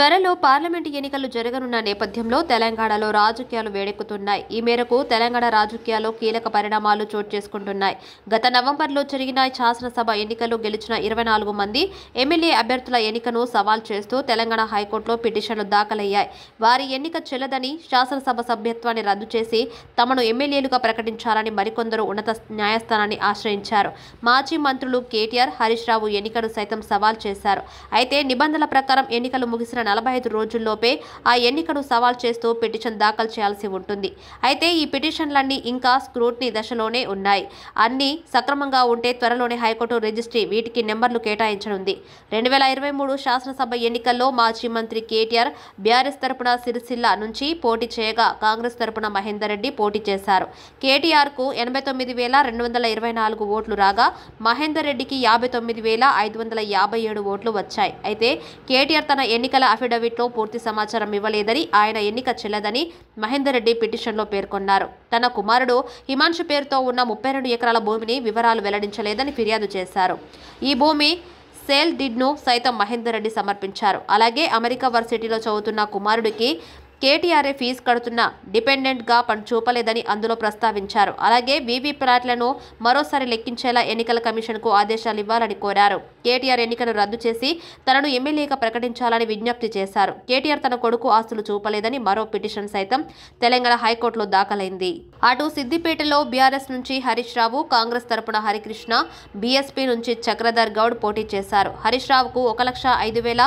త్వరలో పార్లమెంటు ఎన్నికలు జరగనున్న నేపథ్యంలో తెలంగాణలో రాజకీయాలు వేడెక్కుతున్నాయి ఈ మేరకు తెలంగాణ రాజకీయాల్లో కీలక పరిణామాలు చోటు చేసుకుంటున్నాయి గత నవంబర్లో జరిగిన శాసనసభ ఎన్నికలు గెలిచిన ఇరవై నాలుగు మంది ఎమ్మెల్యే అభ్యర్థుల ఎన్నికను సవాల్ చేస్తూ తెలంగాణ హైకోర్టులో పిటిషన్లు దాఖలయ్యాయి వారి ఎన్నిక చెల్లదని శాసనసభ సభ్యత్వాన్ని రద్దు చేసి తమను ఎమ్మెల్యేలుగా ప్రకటించాలని మరికొందరు ఉన్నత న్యాయస్థానాన్ని ఆశ్రయించారు మాజీ మంత్రులు కేటీఆర్ హరీష్ రావు ఎన్నికను సైతం సవాల్ చేశారు అయితే నిబంధనల ప్రకారం ఎన్నికలు ముగిసిన నలభై ఐదు రోజుల్లోపే ఆ ఎన్నికను సవాల్ చేస్తూ పిటిషన్ దాఖలు చేయాల్సి ఉంటుంది అయితే ఈ పిటిషన్లన్నీ ఇంకా స్క్రూట్నీ దశలోనే ఉన్నాయి అన్ని సక్రమంగా ఉంటే త్వరలోనే హైకోర్టు రిజిస్ట్రీ వీటికి నెంబర్లు కేటాయించనుంది రెండు వేల ఇరవై మూడు శాసనసభ ఎన్నికల్లో మాజీ మంత్రి కేటీఆర్ బీఆర్ఎస్ తరపున సిరిసిల్ల నుంచి పోటీ చేయగా కాంగ్రెస్ తరపున మహేందర్ రెడ్డి పోటీ చేశారు కేటీఆర్కు ఎనభై తొమ్మిది వేల రెండు వందల ఇరవై నాలుగు ఓట్లు రాగా మహేందర్ రెడ్డికి యాభై తొమ్మిది వేల ఐదు వందల యాభై ఏడు ఓట్లు వచ్చాయి అయితే కేటీఆర్ తన ఎన్నికల అఫిడవిట్లో పూర్తి సమాచారం ఇవ్వలేదని ఆయన ఎన్నిక చెల్లదని మహేందర్ రెడ్డి పిటిషన్లో పేర్కొన్నారు తన కుమారుడు హిమాంషు పేరుతో ఉన్న ముప్పై రెండు ఎకరాల భూమిని వివరాలు వెల్లడించలేదని ఫిర్యాదు చేశారు ఈ భూమి సేల్ డిడ్ను సైతం మహేందర్ రెడ్డి సమర్పించారు అలాగే అమెరికా వర్సిటీలో చదువుతున్న కుమారుడికి కేటీఆర్ఏ ఫీజు కడుతున్న డిపెండెంట్గా పని చూపలేదని అందులో ప్రస్తావించారు అలాగే వీవీ ప్లాట్లను మరోసారి లెక్కించేలా ఎన్నికల కమిషన్కు ఆదేశాలు ఇవ్వాలని కోరారు కేటీఆర్ ఎన్నికను రద్దు చేసి తనను ఎమ్మెల్యేగా ప్రకటించాలని విజ్ఞప్తి చేశారు కేటీఆర్ తన కొడుకు ఆస్తులు చూపలేదని మరో పిటిషన్ సైతం తెలంగాణ హైకోర్టులో దాఖలైంది అటు సిద్దిపేటలో బీఆర్ఎస్ నుంచి హరీష్ రావు కాంగ్రెస్ తరపున హరికృష్ణ బీఎస్పీ నుంచి చక్రధర్ గౌడ్ పోటీ చేశారు హరీష్ రావుకు ఒక లక్ష ఐదు వేల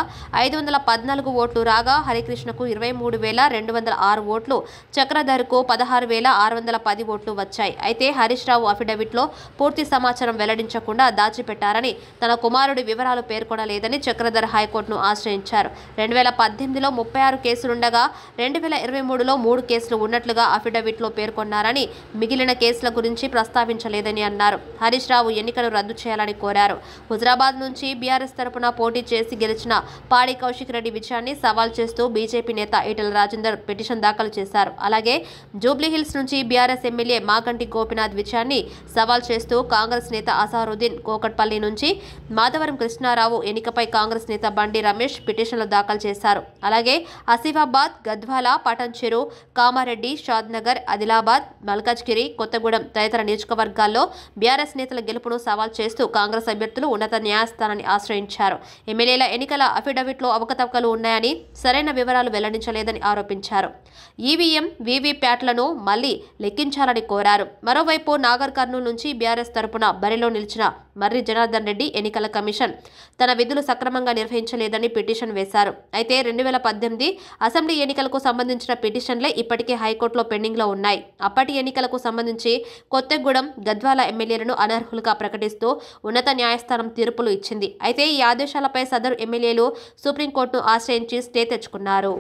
ఐదు వందల పద్నాలుగు ఓట్లు రాగా హరికృష్ణకు ఇరవై మూడు వేల రెండు వందల ఆరు ఓట్లు చక్రధర్కు పదహారు వేల ఆరు వందల పది ఓట్లు వచ్చాయి అయితే హరీష్ రావు అఫిడవిట్లో పూర్తి సమాచారం వెల్లడించకుండా దాచిపెట్టారని తన కుమార్ కుమారుడి వివరాలు పేర్కొనలేదని చక్రధర్ హైకోర్టును ఆశ్రయించారు రెండు వేల పద్దెనిమిదిలో ముప్పై ఆరు కేసులుండగా రెండు వేల ఇరవై మూడులో మూడు కేసులు ఉన్నట్లుగా అఫిడవిట్లో పేర్కొన్నారని మిగిలిన కేసుల గురించి ప్రస్తావించలేదని అన్నారు హరీష్ రావు ఎన్నికలు రద్దు చేయాలని కోరారు హుజరాబాద్ నుంచి బీఆర్ఎస్ తరపున పోటీ చేసి గెలిచిన పాడి కౌశిక్ రెడ్డి విజయాన్ని సవాల్ చేస్తూ బీజేపీ నేత ఈటల రాజేందర్ పిటిషన్ దాఖలు చేశారు అలాగే జూబ్లీహిల్స్ నుంచి బీఆర్ఎస్ ఎమ్మెల్యే మాగంటి గోపినాథ్ విజయాన్ని సవాల్ చేస్తూ కాంగ్రెస్ నేత అసారుద్దీన్ కోకట్పల్లి నుంచి మాజీ ఆదివారం కృష్ణారావు ఎన్నికపై కాంగ్రెస్ నేత బండి రమేష్ పిటిషన్లు దాఖలు చేశారు అలాగే ఆసిఫాబాద్ గద్వాల పటన్చెరు కామారెడ్డి షాద్నగర్ ఆదిలాబాద్ మల్కాజ్గిరి కొత్తగూడెం తదితర నియోజకవర్గాల్లో బీఆర్ఎస్ నేతల గెలుపును సవాల్ చేస్తూ కాంగ్రెస్ అభ్యర్థులు ఉన్నత న్యాయస్థానాన్ని ఆశ్రయించారు ఎమ్మెల్యేల ఎన్నికల అఫిడవిట్లో అవకతవకలు ఉన్నాయని సరైన వివరాలు వెల్లడించలేదని ఆరోపించారు ఈవీఎం వీవీప్యాట్లను మళ్లీ లెక్కించాలని కోరారు మరోవైపు నాగర్ కర్నూలు నుంచి బీఆర్ఎస్ తరపున బరిలో నిలిచిన మర్రి జనార్దన్ రెడ్డి ఎన్నికల కమిషన్ తన విధులు సక్రమంగా నిర్వహించలేదని పిటిషన్ వేశారు అయితే రెండు వేల పద్దెనిమిది అసెంబ్లీ ఎన్నికలకు సంబంధించిన పిటిషన్లే ఇప్పటికే హైకోర్టులో పెండింగ్లో ఉన్నాయి అప్పటి ఎన్నికలకు సంబంధించి కొత్తగూడెం గద్వాల ఎమ్మెల్యేలను అనర్హులుగా ప్రకటిస్తూ ఉన్నత న్యాయస్థానం తీర్పులు ఇచ్చింది అయితే ఈ ఆదేశాలపై సదరు ఎమ్మెల్యేలు సుప్రీంకోర్టును ఆశ్రయించి స్టే తెచ్చుకున్నారు